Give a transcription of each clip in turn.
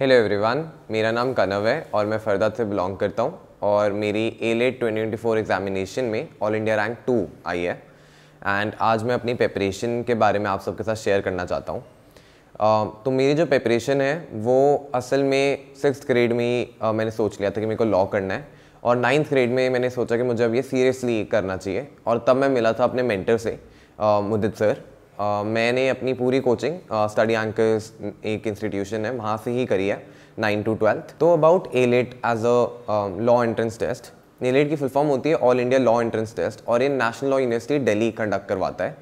hello everyone मेरा नाम कनव है और मैं फरदा से बिलोंग करता हूँ और मेरी AILET twenty four examination में ऑल इंडिया रैंक टू आई है एंड आज मैं अपनी प्रिपरेशन के बारे में आप सबके साथ शेयर करना चाहता हूँ uh, तो मेरी जो प्रिपरेशन है वो असल में सिक्स ग्रेड में ही uh, मैंने सोच लिया था कि मेरे को लॉ करना है और नाइन्थ ग्रेड में मैंने सोचा कि मुझे अब ये सीरियसली करना चाहिए और तब मैं मिला था अपने मेंटर से uh, मुदित सर मैंने अपनी पूरी कोचिंग स्टडी एंकर्स एक इंस्टीट्यूशन है वहाँ से ही करी है नाइन टू ट्वेल्थ तो about AILET as a law entrance test AILET की फुल फॉर्म होती है all India law entrance test और ये national law university Delhi conduct करवाता है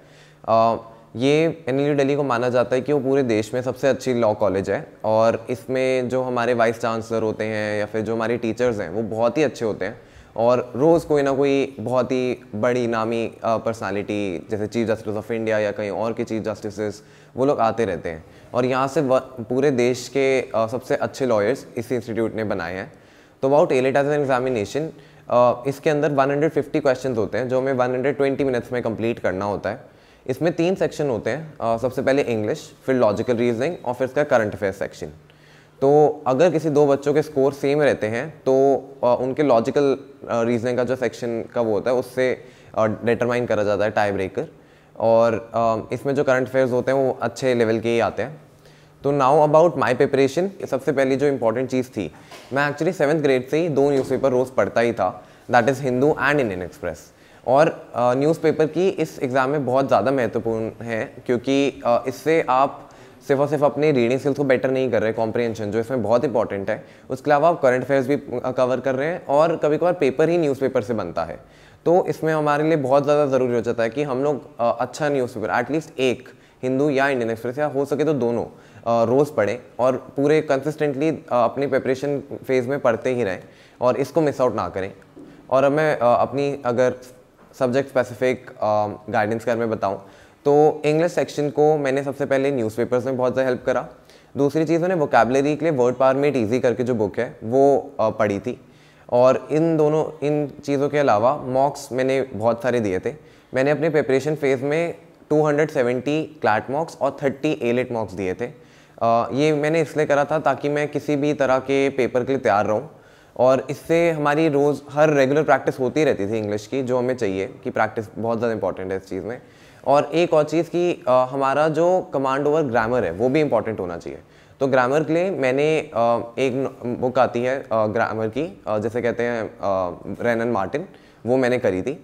uh, ये एन यू दिल्ली को माना जाता है कि वो पूरे देश में सबसे अच्छी लॉ कॉलेज है और इसमें जो हमारे वाइस चांसलर होते हैं या फिर जो हमारे टीचर्स हैं वो बहुत ही अच्छे होते हैं और रोज़ कोई ना कोई बहुत ही बड़ी नामी पर्सनालिटी जैसे चीफ जस्टिस ऑफ इंडिया या कहीं और के चीफ जस्टिस वो लोग आते रहते हैं और यहाँ से पूरे देश के सबसे अच्छे लॉयर्स इस इंस्टीट्यूट ने बनाए हैं तो about AILET as an examination इसके अंदर 150 क्वेश्चन होते हैं जो हमें 120 मिनट्स में कंप्लीट करना होता है इसमें तीन सेक्शन होते हैं uh, सबसे पहले इंग्लिश फिर लॉजिकल रीजनिंग और फिर इसका करंट अफेयर सेक्शन तो अगर किसी दो बच्चों के स्कोर सेम रहते हैं तो उनके लॉजिकल रीजनिंग का जो सेक्शन का वो होता है उससे डिटरमाइन करा जाता है टाई ब्रेकर और इसमें जो करंट अफेयर्स होते हैं वो अच्छे लेवल के ही आते हैं तो नाउ अबाउट माई प्रिपरेशन सबसे पहली जो इंपॉर्टेंट चीज़ थी मैं एक्चुअली सेवन्थ ग्रेड से ही दो न्यूज़पेपर रोज़ पढ़ता ही था that is Hindu and Indian Express और न्यूज़पेपर की इस एग्ज़ाम में बहुत ज़्यादा महत्वपूर्ण है क्योंकि इससे आप सिर्फ और सिर्फ अपने रीडिंग स्किल्स को बेटर नहीं कर रहे कॉम्प्रिहेंशन जो इसमें बहुत इंपॉर्टेंट है उसके अलावा आप करंट अफेयर्स भी कवर कर रहे हैं और कभी कभार पेपर ही न्यूज़पेपर से बनता है तो इसमें हमारे लिए बहुत ज़्यादा ज़रूरी हो जाता है कि हम लोग अच्छा न्यूज़पेपर एटलीस्ट एक हिंदू या इंडियन एक्सप्रेस या हो सके तो दोनों रोज़ पढ़ें और पूरे कंसिस्टेंटली अपनी प्रिपरेशन फेज़ में पढ़ते ही रहें और इसको मिस आउट ना करें और अब मैं अपनी अगर सब्जेक्ट स्पेसिफिक गाइडेंस के बारे में बताऊँ तो इंग्लिश सेक्शन को मैंने सबसे पहले न्यूज़पेपर्स में बहुत ज़्यादा हेल्प करा दूसरी चीज़ मैंने वोकेबलरी के लिए वर्ड पावर मेट ईजी करके जो बुक है वो पढ़ी थी और इन दोनों इन चीज़ों के अलावा मॉक्स मैंने बहुत सारे दिए थे मैंने अपने प्रिपरेशन फेज़ में 270 क्लैट मॉक्स और 30 एलेट मॉक्स दिए थे आ, ये मैंने इसलिए करा था ताकि मैं किसी भी तरह के पेपर के लिए तैयार रहूँ और इससे हमारी रोज़ हर रेगुलर प्रैक्टिस होती रहती थी इंग्लिश की जो हमें चाहिए कि प्रैक्टिस बहुत ज़्यादा इंपॉर्टेंट है इस चीज़ में और एक और चीज़ कि आ, हमारा जो कमांड ओवर ग्रामर है वो भी इम्पॉर्टेंट होना चाहिए तो ग्रामर के लिए मैंने आ, एक बुक आती है आ, ग्रामर की आ, जैसे कहते हैं रेनन मार्टिन वो मैंने करी थी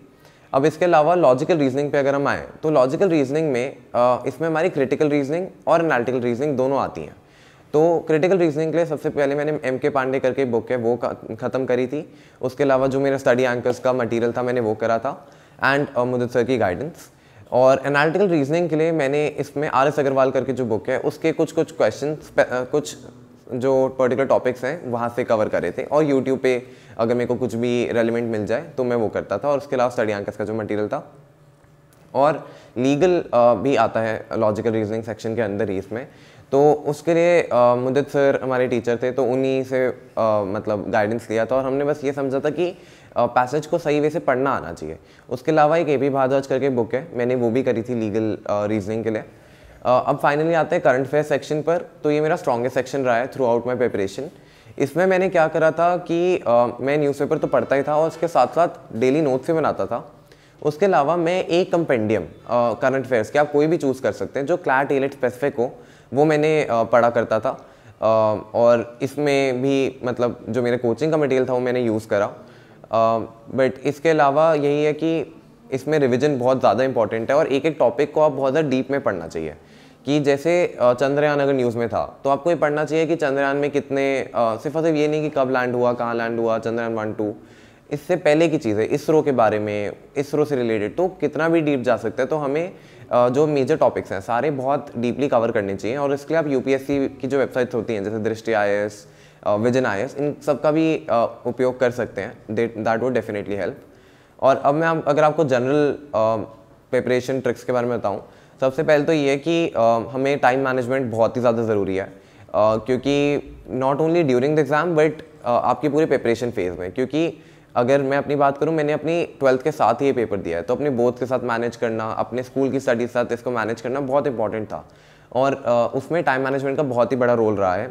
अब इसके अलावा लॉजिकल रीजनिंग पे अगर हम आएँ तो लॉजिकल रीजनिंग में आ, इसमें हमारी क्रिटिकल रीजनिंग और एनालिटिकल रीजनिंग दोनों आती हैं तो क्रिटिकल रीजनिंग के लिए सबसे पहले मैंने एम के पांडे करके बुक है वो ख़त्म करी थी उसके अलावा जो मेरा स्टडी एंकर्स का मटेरियल था मैंने वो करा था एंड मुदित सर की गाइडेंस और एनालिटिकल रीजनिंग के लिए मैंने इसमें आर एस अग्रवाल करके जो बुक है उसके कुछ कुछ क्वेश्चन कुछ जो पर्टिकुलर टॉपिक्स हैं वहाँ से कवर करे थे और यूट्यूब पे अगर मेरे को कुछ भी रेलिवेंट मिल जाए तो मैं वो करता था और उसके अलावा स्टडी आंकस का जो मटेरियल था और लीगल भी आता है लॉजिकल रीजनिंग सेक्शन के अंदर ही इसमें तो उसके लिए मुदित सर हमारे टीचर थे तो उन्हीं से आ, मतलब गाइडेंस लिया था और हमने बस ये समझा था कि पैसेज को सही वे से पढ़ना आना चाहिए उसके अलावा एक ए पी भारद्वाज करके बुक है मैंने वो भी करी थी लीगल रीजनिंग के लिए अब फाइनली आते हैं करंट अफेयर सेक्शन पर तो ये मेरा स्ट्रॉगेस्ट सेक्शन रहा है थ्रू आउट माई प्रिपरेशन इसमें मैंने क्या करा था कि आ, मैं न्यूज़पेपर तो पढ़ता ही था और उसके साथ साथ डेली नोट्स भी बनाता था उसके अलावा मैं एक कंपेंडियम करंट अफेयर्स के आप कोई भी चूज़ कर सकते हैं जो क्लैट एलेट स्पेसिफिक हो वो मैंने आ, पढ़ा करता था आ, और इसमें भी मतलब जो मेरे कोचिंग का मटेरियल था वो मैंने यूज़ करा बट इसके अलावा यही है कि इसमें रिविजन बहुत ज़्यादा इंपॉर्टेंट है और एक एक टॉपिक को आप बहुत ज़्यादा डीप में पढ़ना चाहिए कि जैसे चंद्रयान अगर न्यूज़ में था तो आपको ये पढ़ना चाहिए कि चंद्रयान में कितने सिर्फ और मतलब सिर्फ ये नहीं कि कब लैंड हुआ कहाँ लैंड हुआ चंद्रयान वन टू इससे पहले की चीज़ें इसरो के बारे में इसरो से रिलेटेड तो कितना भी डीप जा सकता है तो हमें जो मेजर टॉपिक्स हैं सारे बहुत डीपली कवर करने चाहिए और इसके लिए आप यूपीएससी की जो वेबसाइट्स होती हैं जैसे दृष्टि आई विजन uh, आई इन सब का भी uh, उपयोग कर सकते हैं दैट वुड डेफिनेटली हेल्प और अब मैं अगर आपको जनरल प्रिपरेशन ट्रिक्स के बारे में बताऊँ सबसे पहले तो ये कि uh, हमें टाइम मैनेजमेंट बहुत ही ज़्यादा ज़रूरी है क्योंकि not only during the exam but आपकी पूरी प्रिपरेशन फेज़ में क्योंकि अगर मैं अपनी बात करूँ मैंने अपनी ट्वेल्थ के साथ ही ये पेपर दिया है तो अपने बोर्ड के साथ मैनेज करना अपने स्कूल की स्टडीज के साथ इसको मैनेज करना बहुत इंपॉर्टेंट था और उसमें टाइम मैनेजमेंट का बहुत ही बड़ा रोल रहा है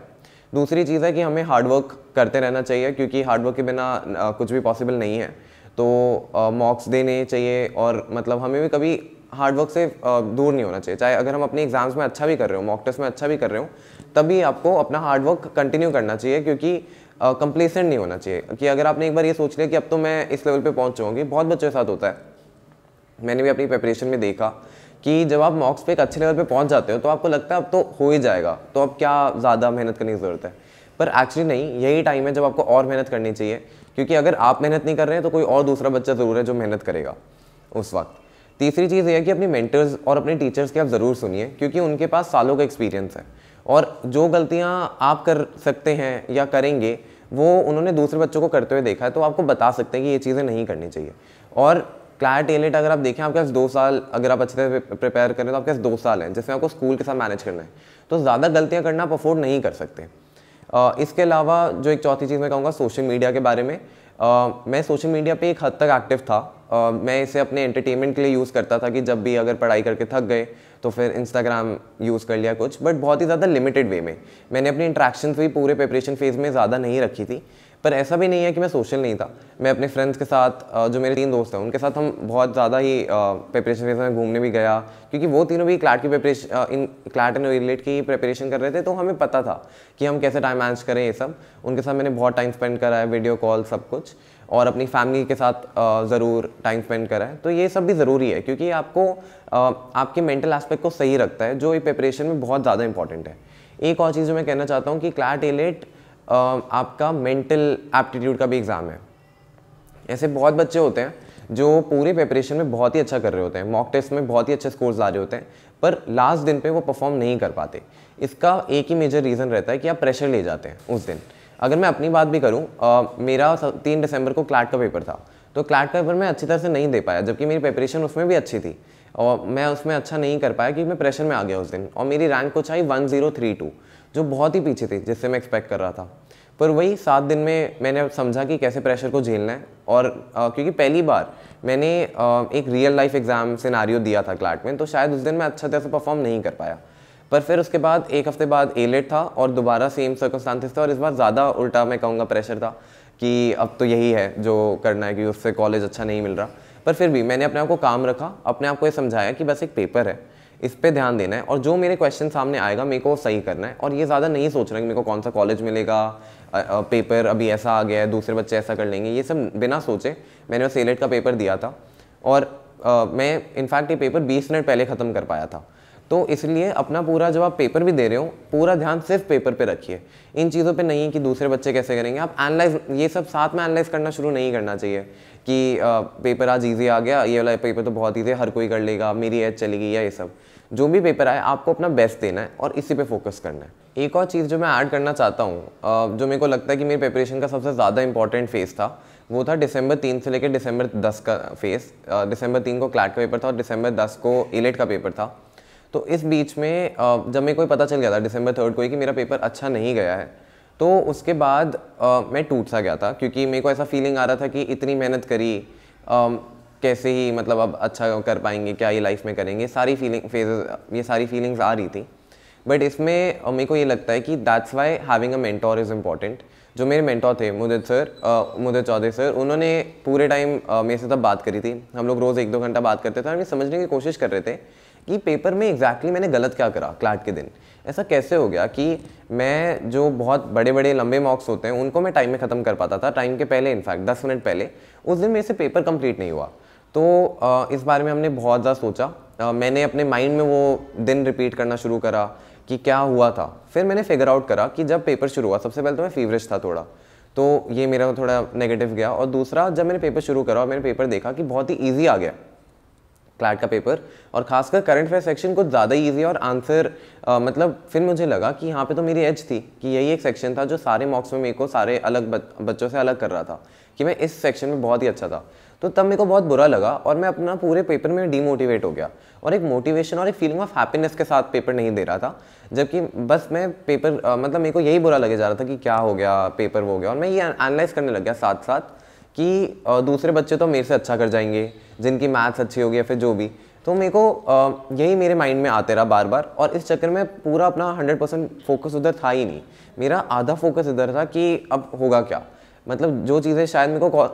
दूसरी चीज़ है कि हमें हार्डवर्क करते रहना चाहिए क्योंकि हार्डवर्क के बिना कुछ भी पॉसिबल नहीं है तो मॉक्स देने चाहिए और मतलब हमें भी कभी हार्डवर्क से दूर नहीं होना चाहिए चाहे अगर हम अपने एग्जाम्स में अच्छा भी कर रहे हो मॉक टेस्ट में अच्छा भी कर रहे हो तभी आपको अपना हार्डवर्क कंटिन्यू करना चाहिए क्योंकि कंप्लेसेंट नहीं होना चाहिए कि अगर आपने एक बार ये सोच लिया कि अब तो मैं इस लेवल पर पहुँच जाऊँगी बहुत बच्चों के साथ होता है मैंने भी अपनी प्रिपरेशन में देखा कि जब आप मॉक्स पे एक अच्छे लेवल पे पहुंच जाते हो तो आपको लगता है अब तो हो ही जाएगा तो अब क्या ज़्यादा मेहनत करने की ज़रूरत है पर एक्चुअली नहीं यही टाइम है जब आपको और मेहनत करनी चाहिए क्योंकि अगर आप मेहनत नहीं कर रहे हैं तो कोई और दूसरा बच्चा ज़रूर है जो मेहनत करेगा उस वक्त तीसरी चीज़ यह है कि अपने मेंटर्स और अपने टीचर्स की आप ज़रूर सुनिए क्योंकि उनके पास सालों का एक्सपीरियंस है और जो गलतियाँ आप कर सकते हैं या करेंगे वो उन्होंने दूसरे बच्चों को करते हुए देखा है तो आपको बता सकते हैं कि ये चीज़ें नहीं करनी चाहिए और क्लैट एलिट अगर आप देखें आपके पास दो साल अगर आप अच्छे से प्रिपेयर करें तो आपके पास दो साल हैं जिसमें आपको स्कूल के साथ मैनेज करना है तो ज़्यादा गलतियाँ करना आप अफोर्ड नहीं कर सकते इसके अलावा जो एक चौथी चीज़ मैं कहूँगा सोशल मीडिया के बारे में मैं सोशल मीडिया पर एक हद तक एक्टिव था मैं इसे अपने एंटरटेनमेंट के लिए यूज़ करता था कि जब भी अगर पढ़ाई करके थक गए तो फिर इंस्टाग्राम यूज़ कर लिया कुछ बट बहुत ही ज़्यादा लिमिटेड वे में मैंने अपनी इंट्रैक्शन भी पूरे प्रिपरेशन फेज़ में ज़्यादा नहीं रखी थी पर ऐसा भी नहीं है कि मैं सोशल नहीं था मैं अपने फ्रेंड्स के साथ जो मेरे तीन दोस्त हैं उनके साथ हम बहुत ज़्यादा ही प्रिपरेशन फेज में घूमने भी गया क्योंकि वो तीनों भी क्लैट की preparation in CLAT and AILET की प्रिपरेशन कर रहे थे तो हमें पता था कि हम कैसे टाइम मैनेज करें ये सब उनके साथ मैंने बहुत टाइम स्पेंड करा है वीडियो कॉल सब कुछ और अपनी फैमिली के साथ ज़रूर टाइम स्पेंड करें तो ये सब भी ज़रूरी है क्योंकि आपको आपके मेंटल एस्पेक्ट को सही रखता है जो ये प्रिपरेशन में बहुत ज़्यादा इंपॉर्टेंट है एक और चीज़ जो मैं कहना चाहता हूँ कि क्लैट एलेट आपका मेंटल एप्टीट्यूड का भी एग्ज़ाम है ऐसे बहुत बच्चे होते हैं जो पूरे प्रिपरेशन में बहुत ही अच्छा कर रहे होते हैं मॉक टेस्ट में बहुत ही अच्छे स्कोर्स ला रहे होते हैं पर लास्ट दिन पे वो परफॉर्म नहीं कर पाते इसका एक ही मेजर रीज़न रहता है कि आप प्रेशर ले जाते हैं उस दिन अगर मैं अपनी बात भी करूँ मेरा तीन दिसंबर को क्लैट का पेपर था तो क्लैट पेपर मैं अच्छी तरह से नहीं दे पाया जबकि मेरी प्रिपरेशन उसमें भी अच्छी थी और मैं उसमें अच्छा नहीं कर पाया कि मैं प्रेशर में आ गया उस दिन और मेरी रैंक कुछ आई वन जीरो थ्री टू जो बहुत ही पीछे थी जिससे मैं एक्सपेक्ट कर रहा था पर वही सात दिन में मैंने समझा कि कैसे प्रेशर को झेलना है और आ, क्योंकि पहली बार मैंने आ, एक रियल लाइफ एग्ज़ाम सिनारियो दिया था क्लाट में तो शायद उस दिन मैं अच्छा तरह से परफॉर्म नहीं कर पाया पर फिर उसके बाद एक हफ्ते बाद एलेट था और दोबारा सेम सर्कमस्टांसिस था और इस बार ज़्यादा उल्टा मैं कहूँगा प्रेशर था कि अब तो यही है जो करना है कि उससे कॉलेज अच्छा नहीं मिल रहा पर फिर भी मैंने अपने आप को काम रखा अपने आप को ये समझाया कि बस एक पेपर है इस पर ध्यान देना है और जो मेरे क्वेश्चन सामने आएगा मेरे को सही करना है और ये ज़्यादा नहीं सोच रहा कि मेरे को कौन सा कॉलेज मिलेगा पेपर अभी ऐसा आ गया है दूसरे बच्चे ऐसा कर लेंगे ये सब बिना सोचे मैंने उस एलेट का पेपर दिया था और आ, मैं इनफैक्ट ये पेपर बीस मिनट पहले ख़त्म कर पाया था तो इसलिए अपना पूरा जब आप पेपर भी दे रहे हो पूरा ध्यान सिर्फ पेपर पे रखिए इन चीज़ों पे नहीं है कि दूसरे बच्चे कैसे करेंगे आप एनालाइज ये सब साथ में एनालाइज करना शुरू नहीं करना चाहिए कि आ, पेपर आज ईजी आ गया ये वाला पेपर तो बहुत ईजी है हर कोई कर लेगा मेरी एज चलेगी या ये सब जो भी पेपर आए आपको अपना बेस्ट देना है और इसी पे फोकस करना है एक और चीज़ जो मैं ऐड करना चाहता हूँ जो मेरे को लगता है कि मेरी प्रिपरेशन का सबसे ज़्यादा इंपॉर्टेंट फेज़ था वो था दिसंबर तीन से लेकर दिसंबर दस का फेज़ दिसंबर तीन को क्लैट का पेपर था और दिसंबर दस को इलेट का पेपर था तो इस बीच में जब मेरे को पता चल गया था दिसंबर थर्ड को ही कि मेरा पेपर अच्छा नहीं गया है तो उसके बाद मैं टूट सा गया था क्योंकि मेरे को ऐसा फीलिंग आ रहा था कि इतनी मेहनत करी कैसे ही मतलब अब अच्छा कर पाएंगे क्या ये लाइफ में करेंगे सारी फीलिंग फेजेस ये सारी फीलिंग्स आ रही थी बट इसमें मेरे को ये लगता है कि that's why having a mentor is important जो मेरे मेंटोर थे मुदित सर मुदित चौधरी सर उन्होंने पूरे टाइम मेरे से तब बात करी थी हम लोग रोज़ एक दो घंटा बात करते थे और ये समझने की कोशिश कर रहे थे कि पेपर में एग्जैक्टली exactly मैंने गलत क्या करा क्लैट के दिन ऐसा कैसे हो गया कि मैं जो बहुत बड़े बड़े लंबे मार्क्स होते हैं उनको मैं टाइम में ख़त्म कर पाता था टाइम के पहले इनफैक्ट दस मिनट पहले उस दिन मेरे से पेपर कंप्लीट नहीं हुआ तो इस बारे में हमने बहुत ज़्यादा सोचा मैंने अपने माइंड में वो दिन रिपीट करना शुरू करा कि क्या हुआ था फिर मैंने फिगर आउट करा कि जब पेपर शुरू हुआ सबसे पहले तो मैं फीवरेज था थोड़ा तो ये मेरा थोड़ा नेगेटिव गया और दूसरा जब मैंने पेपर शुरू करा और मैंने पेपर देखा कि बहुत ही ईजी आ गया क्लैट का पेपर और खासकर करंट अफेयर सेक्शन कुछ ज़्यादा ईजी और आंसर आ, मतलब फिर मुझे लगा कि यहाँ पे तो मेरी एज थी कि यही एक सेक्शन था जो सारे मॉक्स में मेरे को सारे अलग बच्चों से अलग कर रहा था कि मैं इस सेक्शन में बहुत ही अच्छा था तो तब मेरे को बहुत बुरा लगा और मैं अपना पूरे पेपर में डीमोटिवेट हो गया और एक मोटिवेशन और एक फीलिंग ऑफ हैप्पीनेस के साथ पेपर नहीं दे रहा था जबकि बस मैं पेपर आ, मतलब मेरे को यही बुरा लगे जा रहा था कि क्या हो गया पेपर वो हो गया और मैं ये एनालाइज करने लग गया साथ साथ कि दूसरे बच्चे तो मेरे से अच्छा कर जाएंगे जिनकी मैथ्स अच्छी होगी या फिर जो भी तो मेरे को यही मेरे माइंड में आते रहा बार बार और इस चक्कर में पूरा अपना हंड्रेड परसेंट फोकस उधर था ही नहीं मेरा आधा फोकस इधर था कि अब होगा क्या मतलब जो चीज़ें शायद मेरे को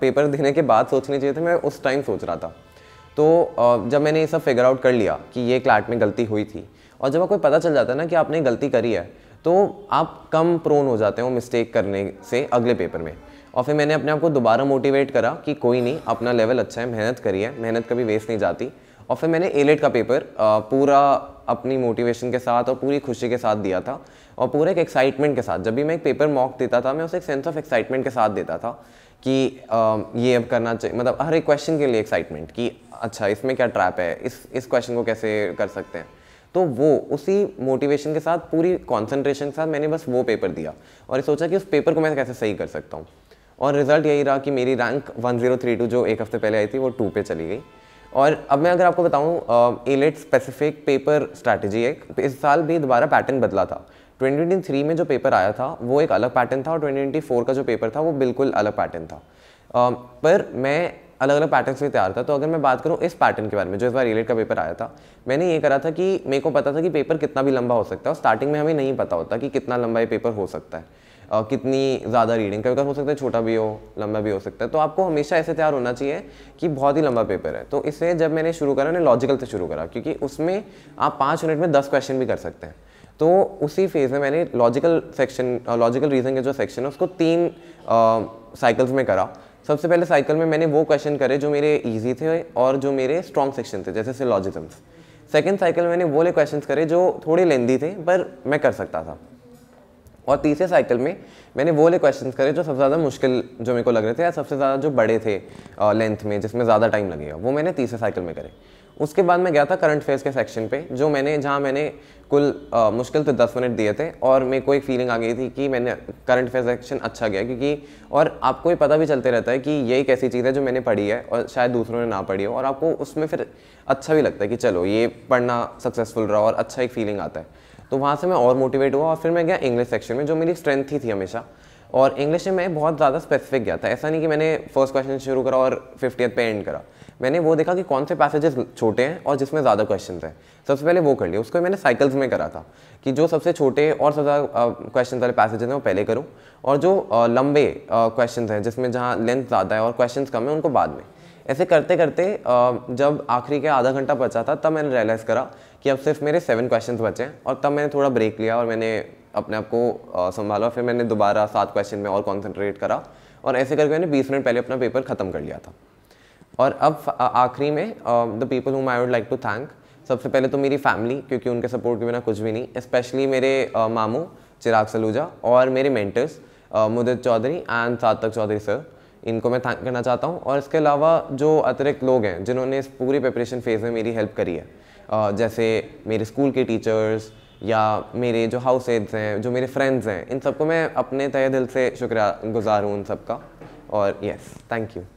पेपर देने के बाद सोचनी चाहिए थी मैं उस टाइम सोच रहा था तो जब मैंने ये सब फिगर आउट कर लिया कि ये क्लाट में गलती हुई थी और जब आपको पता चल जाता है ना कि आपने गलती करी है तो आप कम प्रोन हो जाते हो मिस्टेक करने से अगले पेपर में और फिर मैंने अपने आप को दोबारा मोटिवेट करा कि कोई नहीं अपना लेवल अच्छा है मेहनत करिए मेहनत कभी वेस्ट नहीं जाती और फिर मैंने एलेट e का पेपर पूरा अपनी मोटिवेशन के साथ और पूरी खुशी के साथ दिया था और पूरे एक एक्साइटमेंट के साथ जब भी मैं एक पेपर मॉक देता था मैं उसे एक सेंस ऑफ एक्साइटमेंट के साथ देता था कि ये अब करना चाहिए मतलब हर एक क्वेश्चन के लिए एक्साइटमेंट कि अच्छा इसमें क्या ट्रैप है इस इस क्वेश्चन को कैसे कर सकते हैं तो वो उसी मोटिवेशन के साथ पूरी कॉन्सेंट्रेशन के साथ मैंने बस वो पेपर दिया और सोचा कि उस पेपर को मैं कैसे सही कर सकता हूँ और रिज़ल्ट यही रहा कि मेरी रैंक 1032 जो एक हफ्ते पहले आई थी वो टू पे चली गई और अब मैं अगर आपको बताऊँ एलेट स्पेसिफिक पेपर स्ट्रैटेजी एक तो इस साल भी दोबारा पैटर्न बदला था 2023 में जो पेपर आया था वो एक अलग पैटर्न था और 2024 का जो पेपर था वो बिल्कुल अलग पैटर्न था uh, पर मैं अलग अलग पैटर्न से तैयार था तो अगर मैं बात करूँ इस पैटर्न के बारे में जो इस बार रिलेट e का पेपर आया था मैंने ये करा था कि मेरे को पता था कि पेपर कितना भी लंबा हो सकता है और स्टार्टिंग में हमें नहीं पता होता कि कितना लंबा ये पेपर हो सकता है कितनी ज़्यादा रीडिंग कभी कभी हो सकता है छोटा भी हो लंबा भी हो सकता है तो आपको हमेशा ऐसे तैयार होना चाहिए कि बहुत ही लंबा पेपर है तो इसे जब मैंने शुरू करा मैंने लॉजिकल से शुरू करा क्योंकि उसमें आप पाँच मिनट में दस क्वेश्चन भी कर सकते हैं तो उसी फेज़ में मैंने लॉजिकल सेक्शन लॉजिकल रीजन का जो सेक्शन है उसको तीन साइकिल्स में करा सबसे पहले साइकिल में मैंने वो क्वेश्चन करे जो मेरे ईजी थे और जो मेरे स्ट्रॉन्ग सेक्शन थे जैसे सिलॉजिजम्स सेकेंड साइकिल मैंने वो ले क्वेश्चन करे जो थोड़े लेंदी थे पर मैं कर सकता था और तीसरे साइकिल में मैंने वो वाले क्वेश्चन करे जो सबसे ज़्यादा मुश्किल जो मेरे को लग रहे थे या सबसे ज़्यादा जो बड़े थे लेंथ में जिसमें ज़्यादा टाइम लगेगा वो मैंने तीसरे साइकिल में करे उसके बाद मैं गया था करंट फेज के सेक्शन पे जो मैंने जहाँ मैंने कुल आ, मुश्किल तो दस मिनट दिए थे और मेरे को एक फीलिंग आ गई थी कि मैंने करंट फेज सेक्शन अच्छा गया क्योंकि और आपको ये पता भी चलते रहता है कि ये एक ऐसी चीज़ है जो मैंने पढ़ी है और शायद दूसरों ने ना पढ़ी हो और आपको उसमें फिर अच्छा भी लगता है कि चलो ये पढ़ना सक्सेसफुल रहा और अच्छा एक फीलिंग आता है तो वहाँ से मैं और मोटिवेट हुआ और फिर मैं गया इंग्लिश सेक्शन में जो मेरी स्ट्रेंथ ही थी हमेशा और इंग्लिश में मैं बहुत ज़्यादा स्पेसिफिक गया था ऐसा नहीं कि मैंने फर्स्ट क्वेश्चन शुरू करा और फिफ्टियथ पे एंड करा मैंने वो देखा कि कौन से पैसेजेस छोटे हैं और जिसमें ज़्यादा क्वेश्चन हैं सबसे पहले वो कर लिया उसको मैंने साइकिल्स में करा था कि जो सबसे छोटे और सबसे क्वेश्चन वाले पैसेजेस हैं वो पहले करूँ और जो लंबे क्वेश्चन हैं जिसमें जहाँ लेंथ ज़्यादा है और क्वेश्चन कम है उनको बाद में ऐसे करते करते जब आखिरी का आधा घंटा बचा था तब मैंने रियलाइज़ करा कि अब सिर्फ मेरे सेवन क्वेश्चन बचे हैं और तब मैंने थोड़ा ब्रेक लिया और मैंने अपने आप को संभाला फिर मैंने दोबारा सात क्वेश्चन में और कॉन्सेंट्रेट करा और ऐसे करके मैंने बीस मिनट पहले अपना पेपर ख़त्म कर लिया था और अब आखिरी में the people whom I would like to thank सबसे पहले तो मेरी फैमिली क्योंकि उनके सपोर्ट के बिना कुछ भी नहीं स्पेशली मेरे uh, मामू चिराग सलूजा और मेरे mentors uh, Mudit Chaudhary and Sarthak Chaudhary sir इनको मैं थैंक करना चाहता हूँ और इसके अलावा जो अतिरिक्त लोग हैं जिन्होंने इस पूरी प्रिपरेशन फेज़ में मेरी हेल्प करी है जैसे मेरे स्कूल के टीचर्स या मेरे जो हाउस एड्स हैं जो मेरे फ्रेंड्स हैं इन सबको मैं अपने तय दिल से शुक्रिया गुजार हूँ उन सबका और यस थैंक यू